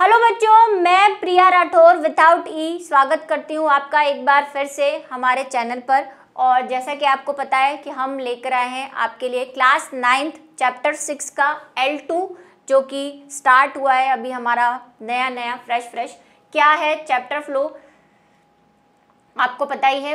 hello बच्चों मैं प्रिया राठौर विदाउट ई e स्वागत करती हूँ आपका एक बार फिर से हमारे चैनल पर और जैसा कि आपको पता है कि हम लेकर आए हैं आपके लिए क्लास नाइन्थ चैप्टर सिक्स का एल टू जो कि स्टार्ट हुआ है अभी हमारा नया नया फ्रेश फ्रेश क्या है चैप्टर फ्लो आपको पता ही है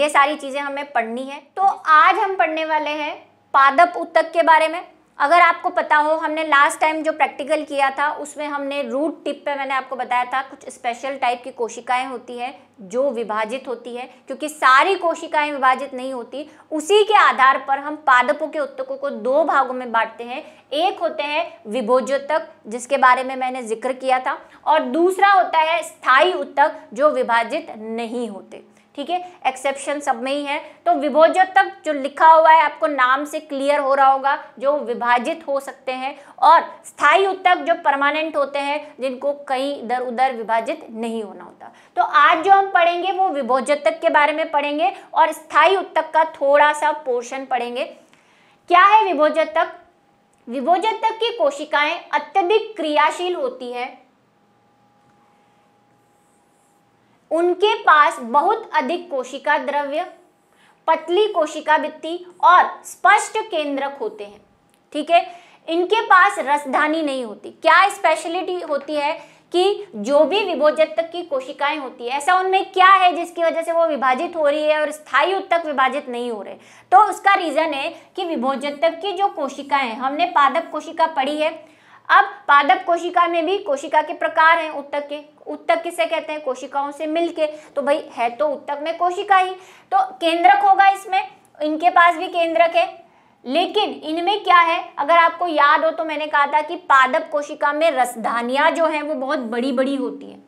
ये सारी चीज़ें हमें पढ़नी है तो आज हम पढ़ने वाले हैं पादप उत्तक के बारे में अगर आपको पता हो हमने लास्ट टाइम जो प्रैक्टिकल किया था उसमें हमने रूट टिप पे मैंने आपको बताया था कुछ स्पेशल टाइप की कोशिकाएं होती हैं जो विभाजित होती है क्योंकि सारी कोशिकाएं विभाजित नहीं होती उसी के आधार पर हम पादपों के उत्तकों को दो भागों में बांटते हैं एक होते हैं विभोजोतक जिसके बारे में मैंने जिक्र किया था और दूसरा होता है स्थायी उत्तक जो विभाजित नहीं होते ठीक है एक्सेप्शन सब में ही है तो विभोज्य तक जो लिखा हुआ है आपको नाम से क्लियर हो रहा होगा जो विभाजित हो सकते हैं और स्थायी उत्तक जो परमानेंट होते हैं जिनको कहीं इधर उधर विभाजित नहीं होना होता तो आज जो हम पढ़ेंगे वो विभोज तक के बारे में पढ़ेंगे और स्थायी उत्तक का थोड़ा सा पोर्शन पढ़ेंगे क्या है विभोज तक विभोजन तक की कोशिकाएं अत्यधिक क्रियाशील होती है उनके पास बहुत अधिक कोशिका द्रव्य पतली कोशिका भित्ति और स्पष्ट केंद्रक होते हैं ठीक है इनके पास रसधानी नहीं होती क्या स्पेशलिटी होती है कि जो भी विभोजित तक की कोशिकाएं होती है ऐसा उनमें क्या है जिसकी वजह से वो विभाजित हो रही है और स्थायी उत्तक विभाजित नहीं हो रहे तो उसका रीजन है कि विभोजित तक की जो कोशिकाएं हमने पादप कोशिका पढ़ी है अब पादप कोशिका में भी कोशिका के प्रकार हैं उत्तक के उत्तक किसे कहते हैं कोशिकाओं से मिलके तो भाई है तो उत्तक में कोशिका ही तो केंद्रक होगा इसमें इनके पास भी केंद्रक है लेकिन इनमें क्या है अगर आपको याद हो तो मैंने कहा था कि पादप कोशिका में रसधानियां जो हैं वो बहुत बड़ी बड़ी होती हैं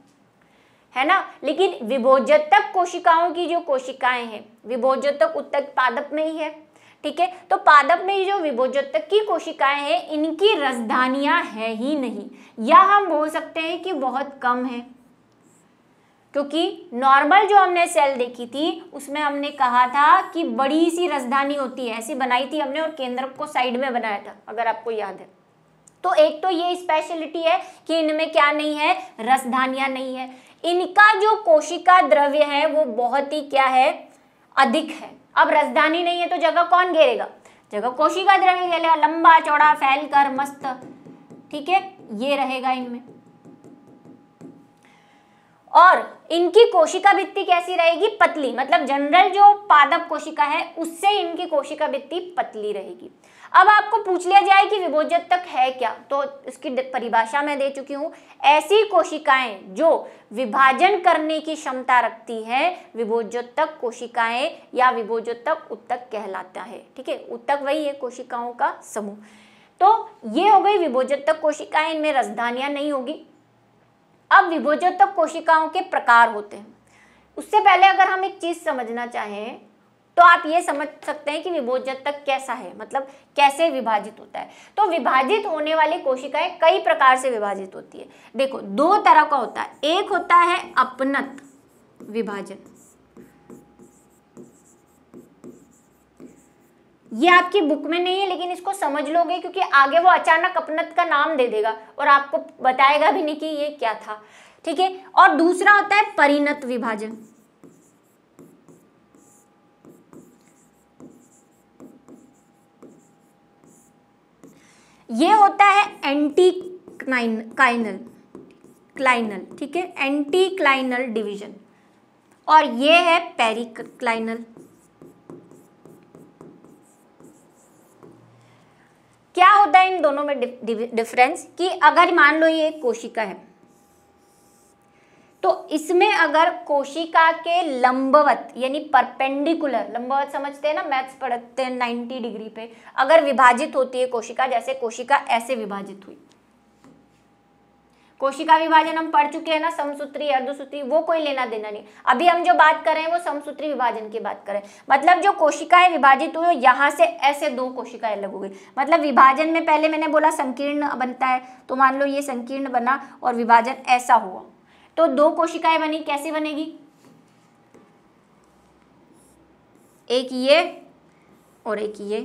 है ना लेकिन विभोजतक कोशिकाओं की जो कोशिकाएं हैं विभोजतक उत्तक पादप में ही है ठीक है तो पादप में जो विभोजत की कोशिकाएं हैं इनकी राजधानियां है ही नहीं या हम बोल सकते हैं कि बहुत कम है क्योंकि नॉर्मल जो हमने सेल देखी थी उसमें हमने कहा था कि बड़ी सी राजधानी होती है ऐसी बनाई थी हमने और केंद्र को साइड में बनाया था अगर आपको याद है तो एक तो ये स्पेशलिटी है कि इनमें क्या नहीं है रसधानियां नहीं है इनका जो कोशिका द्रव्य है वो बहुत ही क्या है अधिक है अब राजधानी नहीं है तो जगह कौन घेरेगा जगह कोशिका द्रव्य घेरेगा लंबा चौड़ा फैल कर मस्त ठीक है ये रहेगा इनमें और इनकी कोशिका भित्ति कैसी रहेगी पतली मतलब जनरल जो पादप कोशिका है उससे इनकी कोशिका भित्ति पतली रहेगी अब आपको पूछ लिया जाए कि विभोजक तक है क्या तो इसकी परिभाषा मैं दे चुकी हूँ ऐसी कोशिकाएं जो विभाजन करने की क्षमता रखती हैं विभोजोत्तक कोशिकाएं या विभोजोत्तक उत्तक कहलाता है ठीक है उत्तक वही है कोशिकाओं का समूह तो ये हो गई विभोजोत्तक कोशिकाएं इनमें राजधानियां नहीं होगी अब विभोजोत्तक कोशिकाओं के प्रकार होते हैं उससे पहले अगर हम एक चीज समझना चाहें तो आप ये समझ सकते हैं कि विभोजन तक कैसा है मतलब कैसे विभाजित होता है तो विभाजित होने वाली कोशिकाएं कई प्रकार से विभाजित होती है देखो दो तरह का होता है एक होता है अपनत विभाजन ये आपकी बुक में नहीं है लेकिन इसको समझ लोगे क्योंकि आगे वो अचानक अपनत का नाम दे देगा और आपको बताएगा भी नहीं कि ये क्या था ठीक है और दूसरा होता है परिणत विभाजन ये होता है एंटी काइनल क्लाइनल ठीक है एंटी क्लाइनल डिवीजन और ये है पेरी क्लाइनल क्या होता है इन दोनों में डिफरेंस कि अगर मान लो ये कोशिका है इसमें अगर कोशिका के लंबवत यानी परपेंडिकुलर लंबवत समझते हैं ना मैथ्स पढ़ते हैं 90 डिग्री पे अगर विभाजित होती है कोशिका जैसे कोशिका ऐसे विभाजित हुई कोशिका विभाजन हम पढ़ चुके हैं ना समसूत्री अर्धसूत्री वो कोई लेना देना नहीं अभी हम जो बात कर रहे हैं वो समसूत्री विभाजन की बात करें मतलब जो कोशिकाएं विभाजित हुई यहाँ से ऐसे दो कोशिकाएं अलग हो गई मतलब विभाजन में पहले मैंने बोला संकीर्ण बनता है तो मान लो ये संकीर्ण बना और विभाजन ऐसा हुआ तो दो कोशिकाएं बनी कैसी बनेगी एक ये और एक ये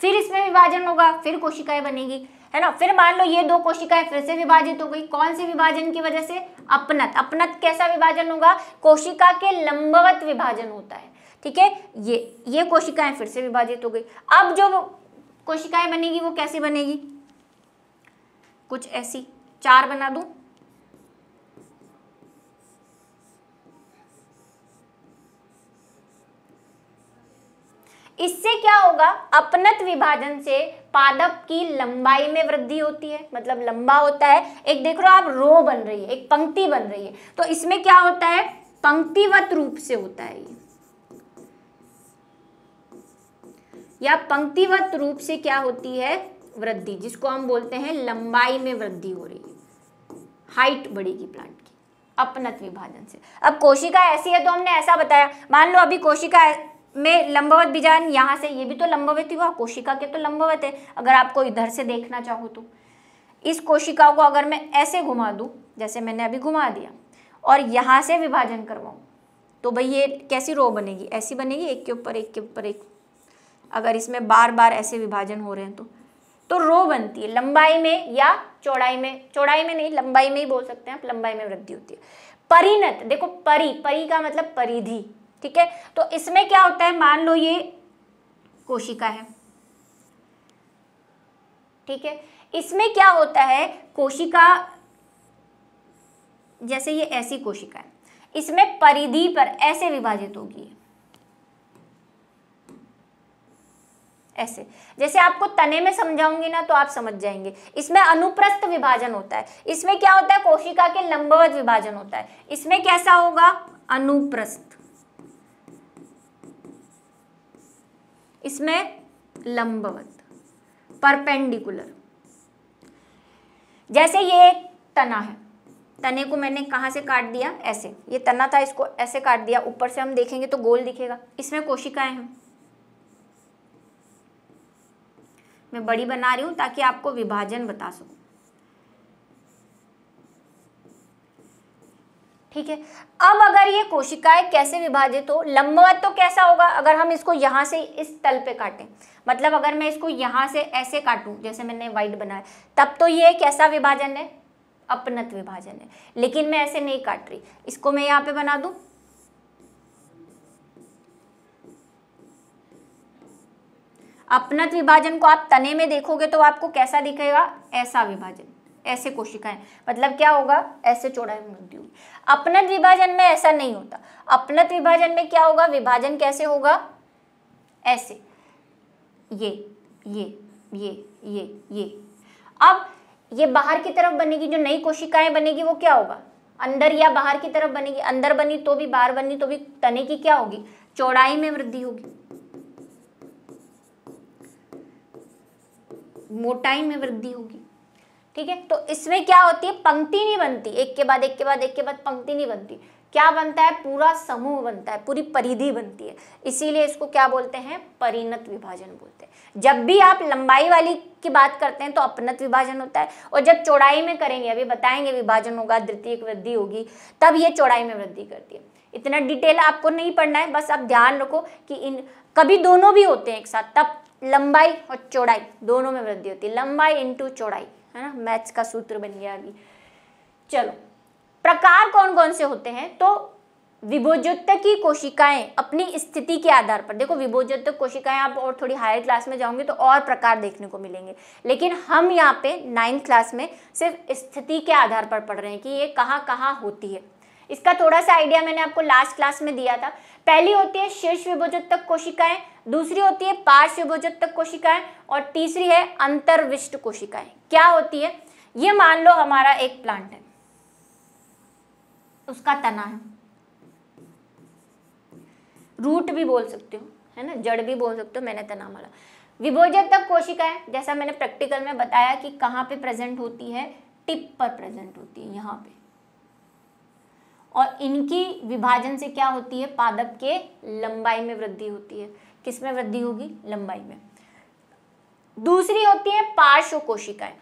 फिर इसमें विभाजन होगा फिर कोशिकाएं बनेगी है ना फिर मान लो ये दो कोशिकाएं फिर से विभाजित हो गई कौन से विभाजन की वजह से अपनत अपनत कैसा विभाजन होगा कोशिका के लंबवत विभाजन होता है ठीक है ये ये कोशिकाएं फिर से विभाजित हो गई अब जो कोशिकाएं बनेगी वो कैसी बनेगी कुछ ऐसी चार बना दूं इससे क्या होगा अपनत विभाजन से पादप की लंबाई में वृद्धि होती है मतलब लंबा होता है एक देख रहे हो आप रो बन रही है एक पंक्ति बन रही है तो इसमें क्या होता है पंक्तिवत रूप से होता है या पंक्तिवत रूप से क्या होती है वृद्धि जिसको हम बोलते हैं लंबाई में वृद्धि हो रही है हाइट बढ़ेगी प्लांट की अपनत विभाजन से अब कोशिका ऐसी है तो हमने ऐसा बताया मान लो अभी कोशिका में लंबवत बीजान यहाँ से ये भी तो लंबवत ही हुआ कोशिका के तो लंबवत है अगर आपको इधर से देखना चाहो तो इस कोशिका को अगर मैं ऐसे घुमा दूँ जैसे मैंने अभी घुमा दिया और यहाँ से विभाजन करवाऊँ तो भाई ये कैसी रो बनेगी ऐसी बनेगी एक के ऊपर एक के ऊपर एक अगर इसमें बार बार ऐसे विभाजन हो रहे हैं तो तो रो बनती है लंबाई में या चौड़ाई में चौड़ाई में नहीं लंबाई में ही बोल सकते हैं आप लंबाई में वृद्धि होती है परिणत देखो परी परी का मतलब परिधि ठीक है तो इसमें क्या होता है मान लो ये कोशिका है ठीक है इसमें क्या होता है कोशिका जैसे ये ऐसी कोशिका है इसमें परिधि पर ऐसे विभाजित होगी ऐसे जैसे आपको तने में समझाऊंगी ना तो आप समझ जाएंगे इसमें अनुप्रस्थ विभाजन होता है इसमें क्या होता है कोशिका के लंबवत विभाजन होता है इसमें कैसा होगा अनुप्रस्थ इसमें लंबवत परपेंडिकुलर जैसे ये एक तना है तने को मैंने कहाँ से काट दिया ऐसे ये तना था इसको ऐसे काट दिया ऊपर से हम देखेंगे तो गोल दिखेगा इसमें कोशिकाएं हैं मैं बड़ी बना रही हूँ ताकि आपको विभाजन बता सकूँ ठीक है अब अगर ये कोशिकाएं कैसे विभाजित हो लंबवत तो कैसा होगा अगर हम इसको यहाँ से इस तल पे काटें मतलब अगर मैं इसको यहाँ से ऐसे काटूं जैसे मैंने वाइट बनाया तब तो ये कैसा विभाजन है अपनत विभाजन है लेकिन मैं ऐसे नहीं काट रही इसको मैं यहाँ पे बना दूं अपनत विभाजन को आप तने में देखोगे तो आपको कैसा दिखेगा ऐसा विभाजन ऐसे कोशिकाएं मतलब क्या होगा ऐसे चौड़ाई होगी अपनत विभाजन में ऐसा नहीं होता अपनत विभाजन में क्या होगा विभाजन कैसे होगा ऐसे ये ये ये ये ये अब ये बाहर की तरफ बनेगी जो नई कोशिकाएं बनेगी वो क्या होगा अंदर या बाहर की तरफ बनेगी अंदर बनी तो भी बाहर बनी तो भी तने की क्या होगी चौड़ाई में वृद्धि होगी मोटाई में वृद्धि होगी ठीक है तो इसमें क्या होती है पंक्ति नहीं बनती एक के बाद एक के बाद एक के बाद पंक्ति नहीं बनती क्या बनता है पूरा समूह बनता है पूरी परिधि बनती है इसीलिए इसको क्या बोलते हैं परिणत विभाजन बोलते हैं जब भी आप लंबाई वाली की बात करते हैं तो अपनत विभाजन होता है और जब चौड़ाई में करेंगे अभी बताएंगे विभाजन होगा द्वितीय वृद्धि होगी तब ये चौड़ाई में वृद्धि करती है इतना डिटेल आपको नहीं पढ़ना है बस आप ध्यान रखो कि इन कभी दोनों भी होते हैं एक साथ तब लंबाई और चौड़ाई दोनों में वृद्धि होती है लंबाई इंटू चौड़ाई है ना मैथ्स का सूत्र बन गया अभी चलो प्रकार कौन कौन से होते हैं तो की कोशिकाएं अपनी स्थिति के आधार पर देखो विभोजोत्तक कोशिकाएं आप और थोड़ी हायर क्लास में जाओगे तो और प्रकार देखने को मिलेंगे लेकिन हम यहाँ पे नाइन्थ क्लास में सिर्फ स्थिति के आधार पर पढ़ रहे हैं कि ये कहाँ कहाँ होती है इसका थोड़ा सा आइडिया मैंने आपको लास्ट क्लास में दिया था पहली होती है शीर्ष विभोजक तक कोशिकाएं दूसरी होती है पार्श्व विभोजक तक कोशिकाएं और तीसरी है अंतर्विष्ट कोशिकाएं क्या होती है ये मान लो हमारा एक प्लांट है उसका तना है रूट भी बोल सकते हो है ना जड़ भी बोल सकते हो मैंने तना माना विभोजक तक कोशिकाएं जैसा मैंने प्रैक्टिकल में बताया कि कहाँ पे प्रेजेंट होती है टिप पर प्रेजेंट होती है यहाँ पे और इनकी विभाजन से क्या होती है पादप के लंबाई में वृद्धि होती है किस में वृद्धि होगी लंबाई में दूसरी होती है पार्श्व कोशिकाएं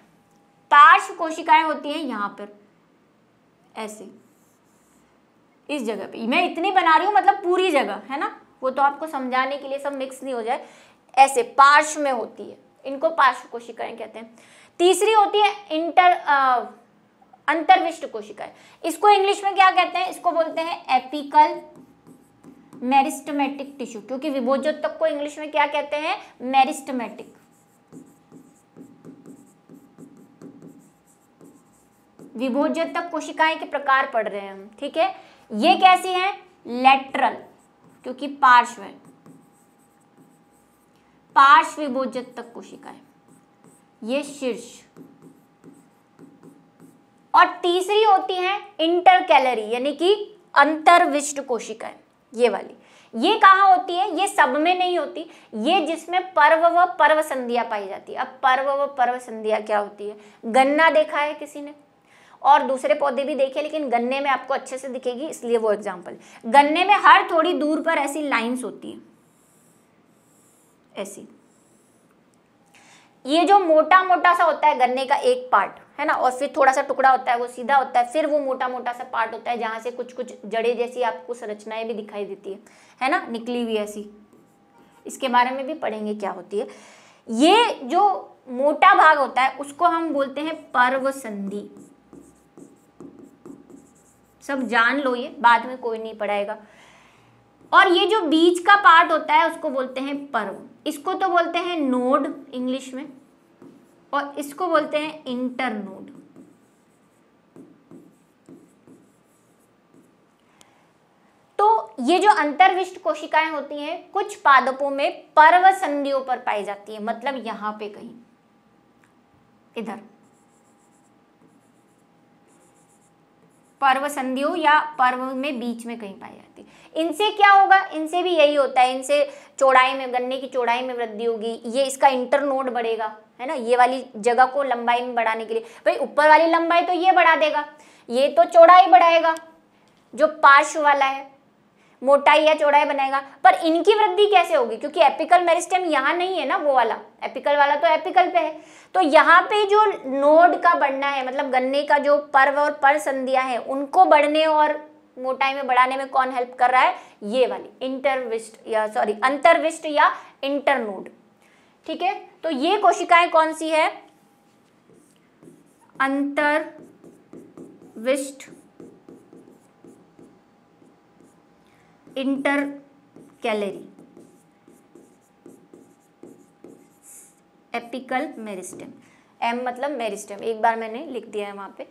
पार्श्व कोशिकाएं होती हैं यहां पर ऐसे इस जगह पे मैं इतनी बना रही हूं मतलब पूरी जगह है ना वो तो आपको समझाने के लिए सब मिक्स नहीं हो जाए ऐसे पार्श्व में होती है इनको पार्श्व कोशिकाएं कहते हैं तीसरी होती है इंटर अंतर्विष्ट कोशिकाएं इसको इंग्लिश में क्या कहते हैं इसको बोलते हैं एपिकल मेरिस्टमेटिक टिश्यू क्योंकि विभोजक तक को इंग्लिश में क्या कहते हैं मेरिस्टमेटिक विभोज्य तक कोशिकाएं के प्रकार पढ़ रहे हैं हम ठीक है ये कैसी हैं लेटरल क्योंकि पार्श्व है पार्श्व विभोजक तक कोशिकाएं ये शीर्ष और तीसरी होती है इंटर कैलरी यानी कि अंतरविष्ट कोशिकाएं ये वाली ये कहाँ होती है ये सब में नहीं होती ये जिसमें पर्व व पर्व संध्या पाई जाती है अब पर्व व पर्व संध्या क्या होती है गन्ना देखा है किसी ने और दूसरे पौधे भी देखे लेकिन गन्ने में आपको अच्छे से दिखेगी इसलिए वो एग्जाम्पल गन्ने में हर थोड़ी दूर पर ऐसी लाइन्स होती है ऐसी ये जो मोटा मोटा सा होता है गन्ने का एक पार्ट है ना और फिर थोड़ा सा टुकड़ा होता है वो सीधा होता है फिर वो मोटा मोटा सा पार्ट होता है जहाँ से कुछ कुछ जड़े जैसी आपको संरचनाएं भी दिखाई देती है है ना निकली हुई ऐसी इसके बारे में भी पढ़ेंगे क्या होती है ये जो मोटा भाग होता है उसको हम बोलते हैं पर्व संधि सब जान लो ये बाद में कोई नहीं पढ़ाएगा और ये जो बीच का पार्ट होता है उसको बोलते हैं पर्व इसको तो बोलते हैं नोड इंग्लिश में और इसको बोलते हैं इंटरनोड तो ये जो अंतर्विष्ट कोशिकाएं होती हैं कुछ पादपों में पर्व संधियों पर पाई जाती है मतलब यहां पे कहीं इधर पर्व संधियों या पर्व में बीच में कहीं पाई जाती है इनसे क्या होगा इनसे भी यही होता है इनसे चौड़ाई में गन्ने की चौड़ाई में वृद्धि होगी ये इसका इंटरनोड बढ़ेगा है ना ये वाली जगह को लंबाई में बढ़ाने के लिए भाई ऊपर वाली लंबाई तो ये बढ़ा देगा ये तो चौड़ाई बढ़ाएगा जो पार्श्व वाला है मोटाई या चौड़ाई बनाएगा पर इनकी वृद्धि कैसे होगी क्योंकि एपिकल मेरिस्टेम यहाँ नहीं है ना वो वाला एपिकल वाला तो एपिकल पे है तो यहाँ पे जो नोड का बढ़ना है मतलब गन्ने का जो पर्व और पर संधिया है उनको बढ़ने और मोटाई में बढ़ाने में कौन हेल्प कर रहा है ये वाली इंटरविस्ट या सॉरी अंतरविस्ट या इंटरनोड ठीक है तो ये कोशिकाएं कौन सी है अंतर विष्ट intercalary apical meristem M मतलब मेरिस्टम एक बार मैंने लिख दिया है वहां पे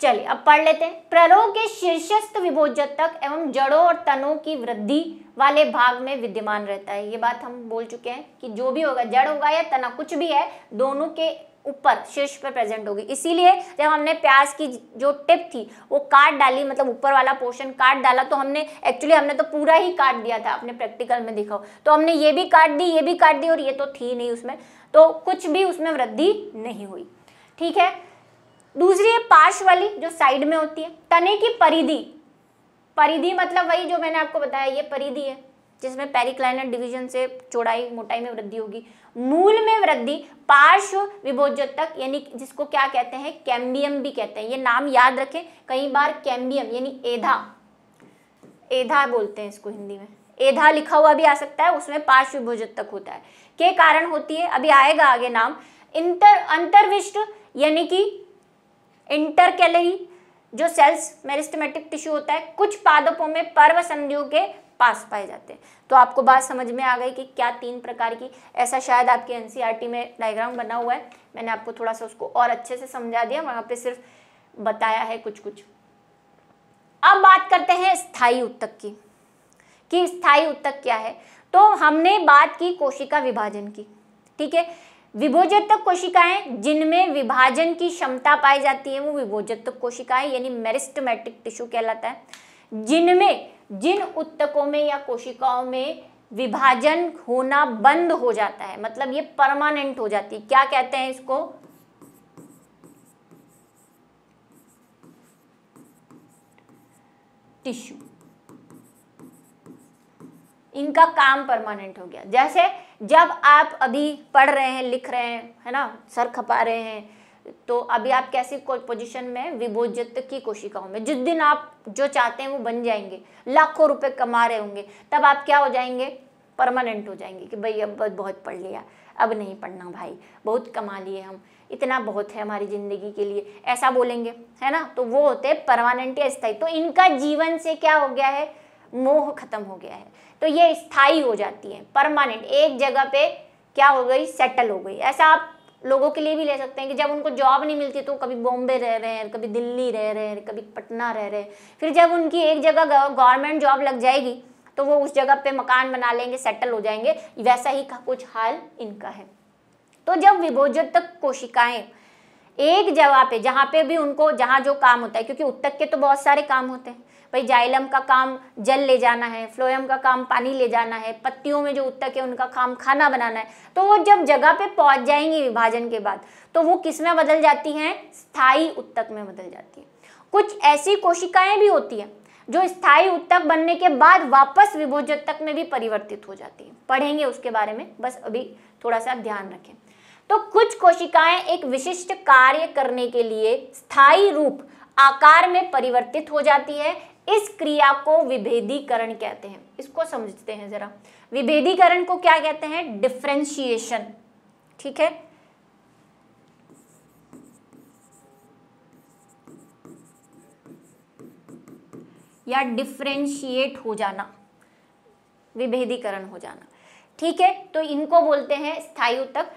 चलिए अब पढ़ लेते हैं प्ररोह के शीर्षस्थ विभोजक तक एवं जड़ों और तनों की वृद्धि वाले भाग में विद्यमान रहता है ये बात हम बोल चुके हैं कि जो भी होगा जड़ होगा या तना कुछ भी है दोनों के ऊपर शीर्ष पर प्रेजेंट होगी इसीलिए जब हमने प्याज की जो टिप थी वो काट डाली मतलब ऊपर वाला पोर्शन काट डाला तो हमने एक्चुअली हमने तो पूरा ही काट दिया था अपने प्रैक्टिकल में दिखाओ तो हमने ये भी काट दी ये भी काट दी और ये तो थी नहीं उसमें तो कुछ भी उसमें वृद्धि नहीं हुई ठीक है दूसरी है पार्श वाली जो साइड में होती है तने की परिधि परिधि मतलब वही जो मैंने आपको बताया ये परिधि है जिसमें पेरिक्लाइनर डिवीजन से चौड़ाई मोटाई में वृद्धि होगी मूल में वृद्धि पार्श्व विभोजक तक यानी जिसको क्या कहते हैं कैम्बियम भी कहते हैं ये नाम याद रखें कई बार कैम्बियम यानी एधा एधा बोलते हैं इसको हिंदी में एधा लिखा हुआ भी आ सकता है उसमें पार्श्व विभोजक तक होता है के कारण होती है अभी आएगा आगे नाम इंटर अंतर्विष्ट यानी कि इंटर कैलरी जो सेल्स मेरिस्टमेटिक टिश्यू होता है कुछ पादपों में पर्व संधियों के पास पाए जाते हैं तो आपको बात समझ में आ गई कि क्या तीन प्रकार की ऐसा शायद आपके एन e में डायग्राम बना हुआ है मैंने आपको थोड़ा सा उसको और अच्छे से समझा दिया वहां पर सिर्फ बताया है कुछ कुछ अब बात करते हैं स्थाई उत्तक की कि स्थाई उत्तक क्या है तो हमने बात की कोशिका विभाजन की ठीक है विभोजतक कोशिकाएं जिनमें विभाजन की क्षमता पाई जाती है वो विभोजतक कोशिकाएं यानी मेरिस्टमेटिक टिश्यू कहलाता है जिनमें जिन उत्तकों में या कोशिकाओं में विभाजन होना बंद हो जाता है मतलब ये परमानेंट हो जाती है क्या कहते हैं इसको टिश्यू इनका काम परमानेंट हो गया जैसे जब आप अभी पढ़ रहे हैं लिख रहे हैं है ना सर खपा रहे हैं तो अभी आप कैसी पोजीशन में विभोजित की कोशिकाओं में जिस दिन आप जो चाहते हैं वो बन जाएंगे लाखों रुपए कमा रहे होंगे तब आप क्या हो जाएंगे परमानेंट हो जाएंगे कि भाई अब बहुत पढ़ लिया अब नहीं पढ़ना भाई बहुत कमा लिए हम इतना बहुत है हमारी ज़िंदगी के लिए ऐसा बोलेंगे है ना तो वो होते हैं परमानेंट या स्थायी तो इनका जीवन से क्या हो गया है मोह खत्म हो गया है तो ये स्थायी हो जाती है परमानेंट एक जगह पे क्या हो गई सेटल हो गई ऐसा आप लोगों के लिए भी ले सकते हैं कि जब उनको जॉब नहीं मिलती तो कभी बॉम्बे रह रहे हैं कभी दिल्ली रह रहे हैं कभी पटना रह रहे हैं फिर जब उनकी एक जगह गवर्नमेंट जॉब लग जाएगी तो वो उस जगह पे मकान बना लेंगे सेटल हो जाएंगे वैसा ही का कुछ हाल इनका है तो जब विभोजित तक कोशिकाएं एक जगह पे जहाँ पे भी उनको जहाँ जो काम होता है क्योंकि उत्तक के तो बहुत सारे काम होते हैं भाई जाइलम का काम जल ले जाना है फ्लोएम का काम पानी ले जाना है पत्तियों में जो उत्तक है उनका काम खाना बनाना है तो वो जब जगह पे पहुंच जाएंगी विभाजन के बाद तो वो किस में बदल जाती हैं स्थायी उत्तक में बदल जाती है कुछ ऐसी कोशिकाएं भी होती हैं जो स्थायी उत्तक बनने के बाद वापस विभोजक तक में भी परिवर्तित हो जाती है पढ़ेंगे उसके बारे में बस अभी थोड़ा सा ध्यान रखें तो कुछ कोशिकाएं एक विशिष्ट कार्य करने के लिए स्थायी रूप आकार में परिवर्तित हो जाती है इस क्रिया को विभेदीकरण कहते हैं इसको समझते हैं जरा विभेदीकरण को क्या कहते हैं डिफ्रेंशिएशन ठीक है या डिफ्रेंशिएट हो जाना विभेदीकरण हो जाना ठीक है तो इनको बोलते हैं स्थायु तक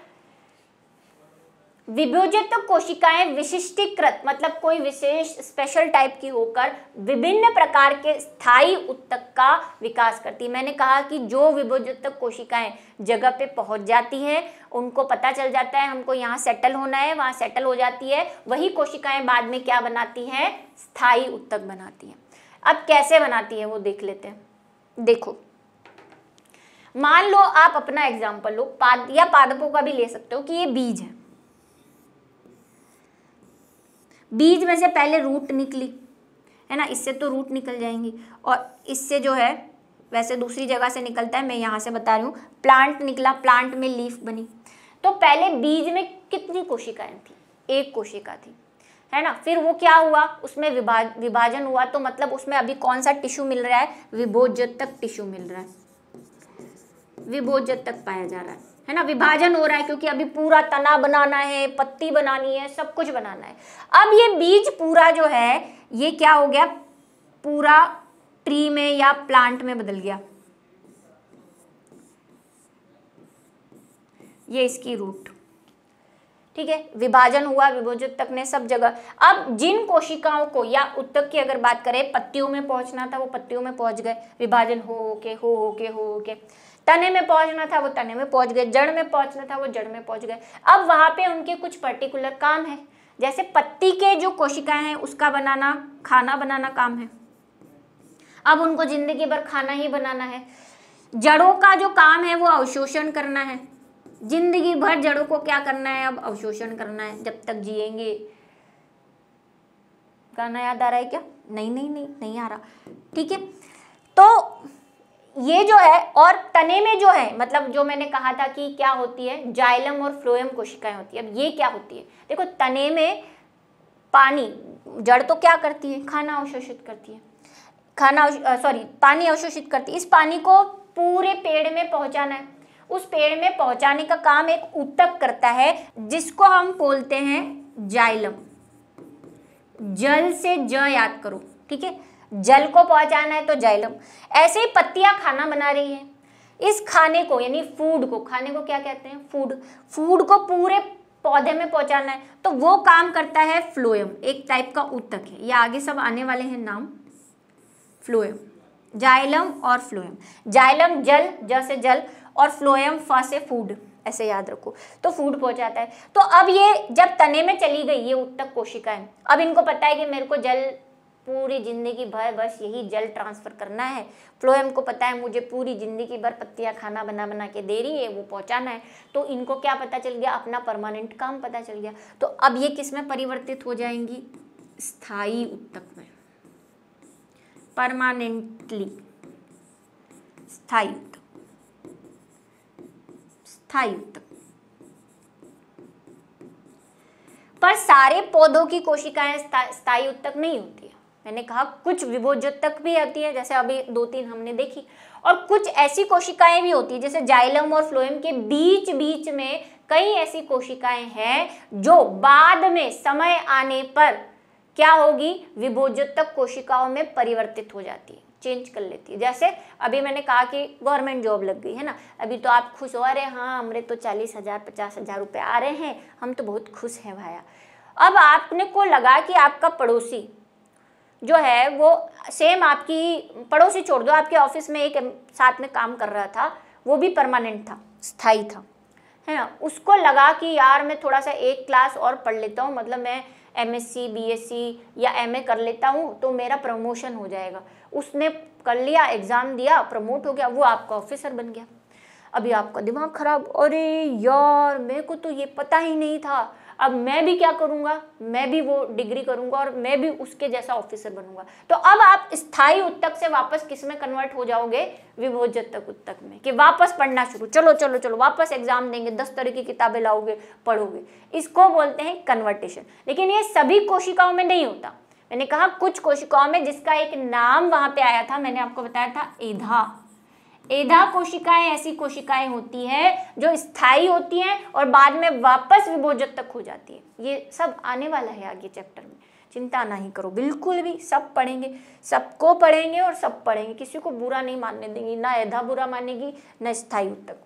विभोजित तो कोशिकाएं विशिष्टीकृत मतलब कोई विशेष स्पेशल टाइप की होकर विभिन्न प्रकार के स्थायी उत्तक का विकास करती है मैंने कहा कि जो विभोजित कोशिकाएं जगह पे पहुंच जाती हैं उनको पता चल जाता है हमको यहाँ सेटल होना है वहाँ सेटल हो जाती है वही कोशिकाएं बाद में क्या बनाती हैं स्थायी उत्तक बनाती हैं अब कैसे बनाती है वो देख लेते हैं देखो मान लो आप अपना एग्जाम्पल लो पाद या पादपों का भी ले सकते हो कि ये बीज है बीज में से पहले रूट निकली है ना इससे तो रूट निकल जाएंगी और इससे जो है वैसे दूसरी जगह से निकलता है मैं यहाँ से बता रही हूँ प्लांट निकला प्लांट में लीफ बनी तो पहले बीज में कितनी कोशिकाएं थी एक कोशिका थी है ना फिर वो क्या हुआ उसमें विभाज विभाजन हुआ तो मतलब उसमें अभी कौन सा टिश्यू मिल रहा है विभोजतक टिश्यू मिल रहा है विभोजतक पाया जा रहा है है ना विभाजन हो रहा है क्योंकि अभी पूरा तना बनाना है पत्ती बनानी है सब कुछ बनाना है अब ये बीज पूरा जो है ये क्या हो गया पूरा ट्री में या प्लांट में बदल गया ये इसकी रूट ठीक है विभाजन हुआ विभोजित तक ने सब जगह अब जिन कोशिकाओं को या उत्तक की अगर बात करें पत्तियों में पहुंचना था वो पत्तियों में पहुंच गए विभाजन हो के हो हो के हो के तने में पहुंचना था वो तने में पहुंच गए जड़ में पहुंचना था वो जड़ में पहुंच गए अब वहां पे उनके कुछ पर्टिकुलर काम है जैसे पत्ती के जो कोशिकाएं हैं उसका बनाना खाना बनाना काम है अब उनको जिंदगी भर खाना ही बनाना है जड़ों का जो काम है वो अवशोषण करना है जिंदगी भर जड़ों को क्या करना है अब अवशोषण करना है जब तक जिएंगे गाना याद आ रहा है क्या नहीं नहीं नहीं नहीं आ रहा ठीक है तो ये जो है और तने में जो है मतलब जो मैंने कहा था कि क्या होती है जाइलम और फ्लोएम कोशिकाएं होती है अब ये क्या होती है देखो तने में पानी जड़ तो क्या करती है खाना अवशोषित करती है खाना सॉरी पानी अवशोषित करती है इस पानी को पूरे पेड़ में पहुंचाना है उस पेड़ में पहुंचाने का काम एक उत्तक करता है जिसको हम बोलते हैं जाइलम जल से ज याद करो ठीक है जल को पहुंचाना है तो जैलम ऐसे ही पत्तियां खाना बना रही है इस खाने को यानी फूड को खाने को क्या कहते हैं फूड फूड को पूरे पौधे में पहुंचाना है तो वो काम करता है फ्लोएम एक टाइप का उत्तक है ये आगे सब आने वाले हैं नाम फ्लोएम जाइलम और फ्लोएम जाइलम जल जैसे जल और फ्लोएम फासे फूड ऐसे याद रखो तो फूड पहुंचाता है तो अब ये जब तने में चली गई ये उत्तक कोशिकाएं अब इनको पता है कि मेरे को जल पूरी ज़िंदगी भर बस यही जल ट्रांसफ़र करना है फ्लोएम को पता है मुझे पूरी ज़िंदगी भर पत्तियाँ खाना बना बना के दे रही है वो पहुँचाना है तो इनको क्या पता चल गया अपना परमानेंट काम पता चल गया तो अब ये किस में परिवर्तित हो जाएंगी स्थाई उत्तक में परमानेंटली स्थाई उत्तक स्थाई उत्तक पर सारे पौधों की कोशिकाएं स्थायी उत्तक नहीं होती मैंने कहा कुछ विभोजक तक भी आती है जैसे अभी दो तीन हमने देखी और कुछ ऐसी कोशिकाएं भी होती है जैसे जाइलम और फ्लोएम के बीच बीच में कई ऐसी कोशिकाएं हैं जो बाद में समय आने पर क्या होगी विभोजक कोशिकाओं में परिवर्तित हो जाती है चेंज कर लेती है जैसे अभी मैंने कहा कि गवर्नमेंट जॉब लग गई है ना अभी तो आप खुश हो रहे हाँ हमारे तो चालीस हज़ार पचास हज़ार रुपये आ रहे हैं हम तो बहुत खुश हैं भाया अब आपने को लगा कि आपका पड़ोसी जो है वो सेम आपकी पड़ोसी छोड़ दो आपके ऑफिस में एक साथ में काम कर रहा था वो भी परमानेंट था स्थाई था है ना उसको लगा कि यार मैं थोड़ा सा एक क्लास और पढ़ लेता हूँ मतलब मैं M S C B S C या एम ए कर लेता हूँ तो मेरा प्रमोशन हो जाएगा उसने कर लिया एग्ज़ाम दिया प्रमोट हो गया वो आपका ऑफिसर बन गया अभी आपका दिमाग ख़राब अरे यार मेरे को तो ये पता ही नहीं था अब मैं भी क्या करूंगा मैं भी वो डिग्री करूँगा और मैं भी उसके जैसा ऑफिसर बनूंगा तो अब आप स्थायी उत्तक से वापस किस में कन्वर्ट हो जाओगे विभोजतक उत्तक में कि वापस पढ़ना शुरू चलो चलो चलो वापस एग्जाम देंगे दस तरह की किताबें लाओगे पढ़ोगे इसको बोलते हैं कन्वर्टेशन लेकिन ये सभी कोशिकाओं में नहीं होता मैंने कहा कुछ कोशिकाओं में जिसका एक नाम वहां पे आया था मैंने आपको बताया था ईधा एधा कोशिकाएं ऐसी कोशिकाएं होती हैं जो स्थायी होती हैं और बाद में वापस विभोजक तक हो जाती है ये सब आने वाला है आगे चैप्टर में चिंता नहीं करो बिल्कुल भी सब पढ़ेंगे सबको पढ़ेंगे और सब पढ़ेंगे किसी को बुरा नहीं मानने देंगे ना एधा बुरा मानेगी ना स्थायी उत्तक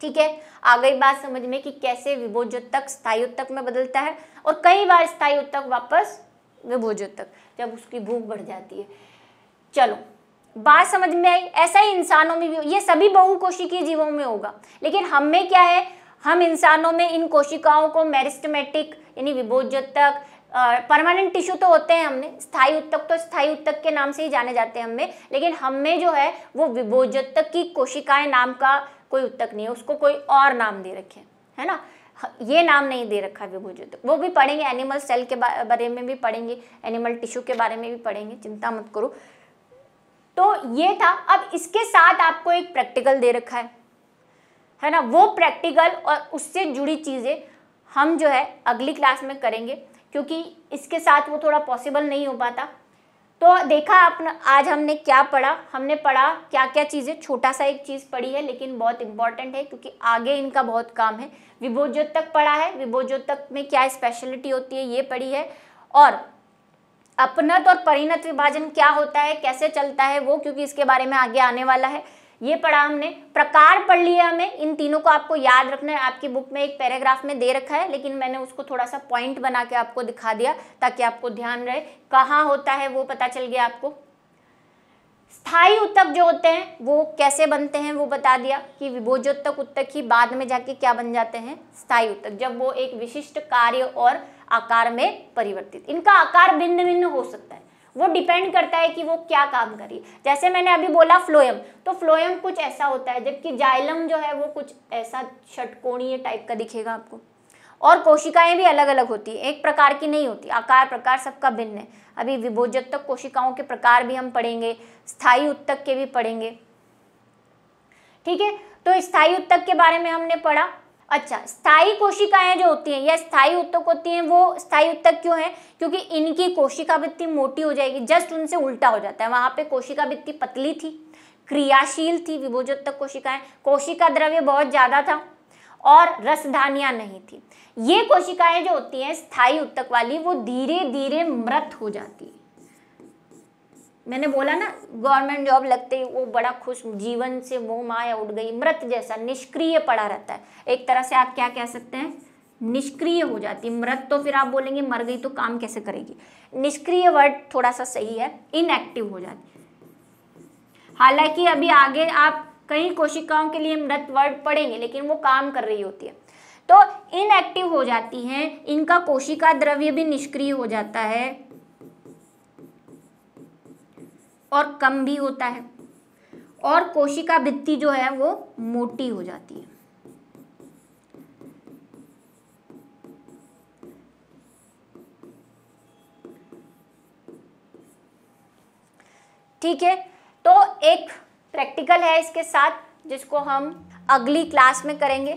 ठीक है आ गई बात समझ में कि कैसे विभोजोत्तक स्थायी उत्तक में बदलता है और कई बार स्थायी उत्तक वापस विभोजोत्तक जब उसकी भूख बढ़ जाती है चलो बात समझ में आई ऐसा ही इंसानों में भी ये सभी बहुकोशिकीय जीवों में होगा लेकिन हम में क्या है हम इंसानों में इन कोशिकाओं को मेरिस्टमेटिक यानी विभोजक तक परमानेंट टिश्यू तो होते हैं हमने स्थायी उत्तक तो स्थायी उत्तक के नाम से ही जाने जाते हैं हमें लेकिन हम में जो है वो विभोजक तक की कोशिकाएं नाम का कोई उत्तक नहीं है उसको कोई और नाम दे रखे है ना ये नाम नहीं दे रखा विभोजक वो भी पढ़ेंगे एनिमल सेल के बारे में भी पढ़ेंगे एनिमल टिश्यू के बारे में भी पढ़ेंगे चिंता मत करो तो ये था अब इसके साथ आपको एक प्रैक्टिकल दे रखा है है ना वो प्रैक्टिकल और उससे जुड़ी चीज़ें हम जो है अगली क्लास में करेंगे क्योंकि इसके साथ वो थोड़ा पॉसिबल नहीं हो पाता तो देखा आप आज हमने क्या पढ़ा हमने पढ़ा क्या क्या चीज़ें छोटा सा एक चीज़ पढ़ी है लेकिन बहुत इंपॉर्टेंट है क्योंकि आगे इनका बहुत काम है विभोजोत तक पढ़ा है विभोजोत तक में क्या स्पेशलिटी होती है ये पढ़ी है और अपनत और परिणत विभाजन क्या होता है कैसे चलता है वो क्योंकि इसके बारे में आगे आने वाला है ये पढ़ा हमने प्रकार पढ़ लिया हमें इन तीनों को आपको याद रखना है आपकी बुक में एक पैराग्राफ में दे रखा है लेकिन मैंने उसको थोड़ा सा पॉइंट बना के आपको दिखा दिया ताकि आपको ध्यान रहे कहाँ होता है वो पता चल गया आपको स्थाई उत्तक जो होते हैं वो कैसे बनते हैं वो बता दिया कि विभोजोत्तक उत्तक ही बाद में जाके क्या बन जाते हैं स्थायी उत्तक जब वो एक विशिष्ट कार्य और आकार में परिवर्तित इनका आकार भिन्न भिन्न हो सकता है वो डिपेंड करता है कि वो क्या काम करे जैसे मैंने अभी बोला फ्लोयम तो फ्लोयम कुछ ऐसा होता है जबकि जाइलम जो है वो कुछ ऐसा षटकोणीय टाइप का दिखेगा आपको और कोशिकाएं भी अलग अलग होती है एक प्रकार की नहीं होती आकार प्रकार सबका भिन्न है अभी विभोजक तक कोशिकाओं के प्रकार भी हम पढ़ेंगे स्थायी उत्तक के भी पढ़ेंगे ठीक है तो स्थायी उत्तक के बारे में हमने पढ़ा अच्छा स्थायी कोशिकाएं जो होती हैं या स्थायी उत्तक होती हैं वो स्थायी उत्तक क्यों है क्योंकि इनकी कोशिका भित्ति मोटी हो जाएगी जस्ट उनसे उल्टा हो जाता है वहां पे कोशिका भित्ति पतली थी क्रियाशील थी विभोजोत्तक कोशिकाएं कोशिका द्रव्य बहुत ज्यादा था और रसधानियां नहीं थी ये कोशिकाएं जो होती हैं स्थायी उत्तक वाली वो धीरे धीरे मृत हो जाती है मैंने बोला ना गवर्नमेंट जॉब लगते ही वो बड़ा खुश जीवन से मोह माया उठ गई मृत जैसा निष्क्रिय पड़ा रहता है एक तरह से आप क्या कह सकते हैं निष्क्रिय हो जाती है मृत तो फिर आप बोलेंगे मर गई तो काम कैसे करेगी निष्क्रिय वर्ड थोड़ा सा सही है इनएक्टिव हो जाती हालांकि अभी आगे आप कई कोशिकाओं के लिए मृत वर्ड पढ़ेंगे लेकिन वो काम कर रही होती है तो इनएक्टिव हो जाती हैं इनका कोशिका द्रव्य भी निष्क्रिय हो जाता है और कम भी होता है और कोशिका भित्ति जो है वो मोटी हो जाती है ठीक है तो एक प्रैक्टिकल है इसके साथ जिसको हम अगली क्लास में करेंगे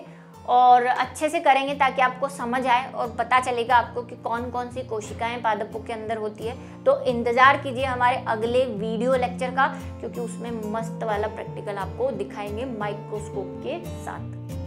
और अच्छे से करेंगे ताकि आपको समझ आए और पता चलेगा आपको कि कौन कौन सी कोशिकाएं पादपों के अंदर होती है तो इंतज़ार कीजिए हमारे अगले वीडियो लेक्चर का क्योंकि उसमें मस्त वाला प्रैक्टिकल आपको दिखाएंगे माइक्रोस्कोप के साथ